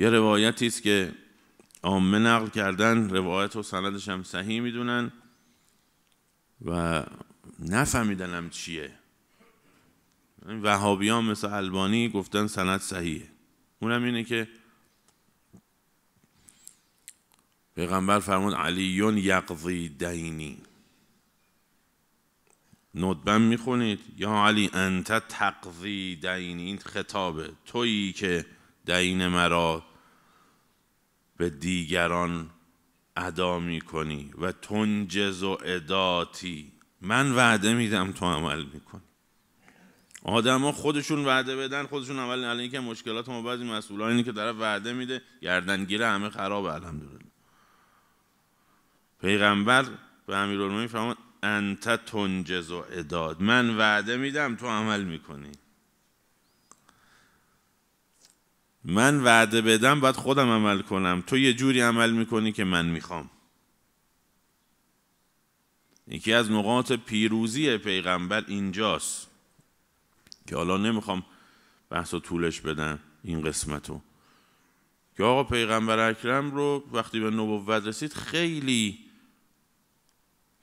یه روایتی است که عامه نقل کردن روایت و سندش هم صحیح میدونن و نفهمیدنم چیه وهابی ها مثل البانی گفتن سند صحیحه اونم اینه که پیغمبر فرمود علیون یقضی دینی ندبن میخونید یا علی انت تقضی دینی این خطابه تویی که دین مرا به دیگران ادا میکنی و تنجز و اداتی من وعده میدم تو عمل میکنی ها خودشون وعده بدن خودشون عمل نه اینکه مشکلات ما بعضی مسئول که داره وعده میده گردنگیر همه خرابه الحمدلله پیغمبر به امیرالمومنین فرمود انت تنجز و اداد من وعده میدم تو عمل میکنی من وعده بدم باید خودم عمل کنم تو یه جوری عمل میکنی که من میخوام یکی از نقاط پیروزی پیغمبر اینجاست که حالا نمیخوام بحث و طولش بدم این قسمت رو. که آقا پیغمبر اکرم رو وقتی به نبوت رسید خیلی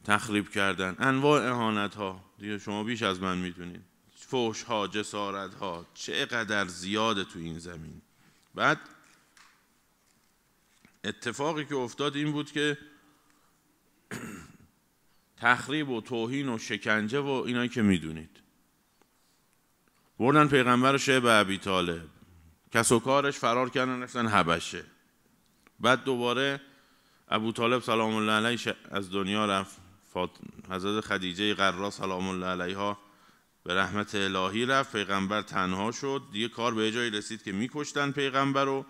تخریب کردن انواع احانت ها دیگه شما بیش از من میدونید فوش ها جسارت ها چقدر زیاده تو این زمین بعد اتفاقی که افتاد این بود که تخریب و توهین و شکنجه و اینایی که میدونید بردن پیغمبر به عبی طالب کس و کارش فرار کردن رفتن هبشه بعد دوباره ابو طالب سلام الله علیه از دنیا رفت حضرت خدیجه قرا سلام الله علیها به رحمت الهی رفت پیغمبر تنها شد دیگه کار به جایی رسید که میکشتن پیغمبر رو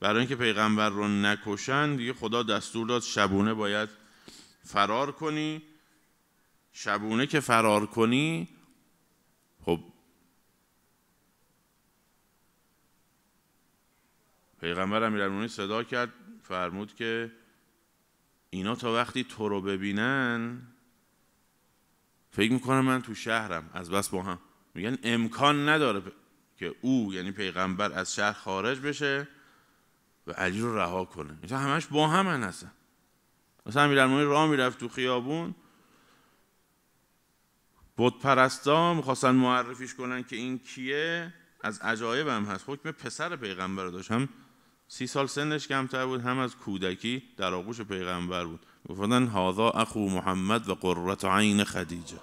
برای اینکه پیغمبر رو نکشن دیگه خدا دستور داد شبونه باید فرار کنی شبونه که فرار کنی خب پیغمبر امیرالمومنین صدا کرد فرمود که اینا تا وقتی تو رو ببینن فکر میکنه من تو شهرم از بس با هم میگن امکان نداره که او یعنی پیغمبر از شهر خارج بشه و علی رو رها کنه مثلا همش با هم هستن مثلا امیرالمومنین راه میرفت تو خیابون بود پرستا میخواستن معرفیش کنن که این کیه از عجایب هم هست حکم پسر پیغمبر داشت هم سی سال سنش کمتر بود هم از کودکی در آغوش پیغمبر بود گفتن هاذا اخو محمد و قررت عین خدیجه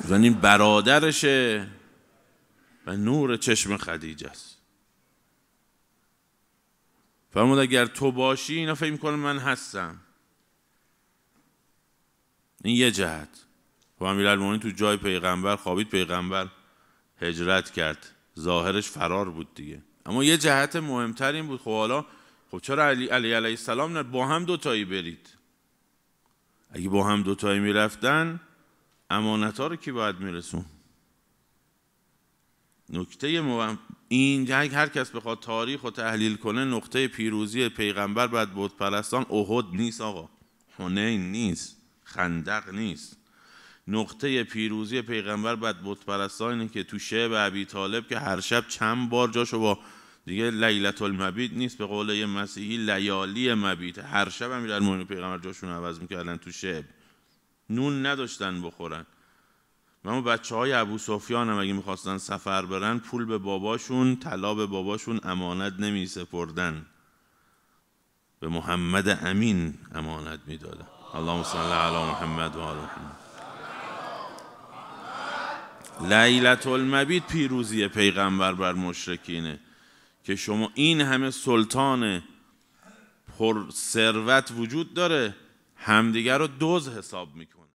گفتن این برادرشه و نور چشم خدیجه است فرمود اگر تو باشی اینا فکر میکنن من هستم این یه جهت و امیرالمومنین تو جای پیغمبر خوابید پیغمبر هجرت کرد ظاهرش فرار بود دیگه اما یه جهت مهمتر این بود خب حالا خب چرا علی علی علیه السلام نه با هم دوتایی برید اگه با هم دوتایی میرفتن امانت ها رو کی باید میرسون نکته مهم این هر کس بخواد تاریخ و تحلیل کنه نقطه پیروزی پیغمبر بعد بود پرستان احد نیست آقا حنین نیست خندق نیست نقطه پیروزی پیغمبر بعد بت اینه که تو شعب ابی طالب که هر شب چند بار جاشو با دیگه لیلت المبید نیست به قول یه مسیحی لیالی مبید هر شب هم در پیغمبر جاشون عوض میکردن تو شب نون نداشتن بخورن و اما بچه های ابو سفیان هم اگه میخواستن سفر برن پول به باباشون طلا به باباشون امانت نمی سپردن به محمد امین امانت میدادن اللهم صل علی محمد و لیلت المبید پیروزی پیغمبر بر مشرکینه که شما این همه سلطان پر ثروت وجود داره همدیگر رو دوز حساب میکنه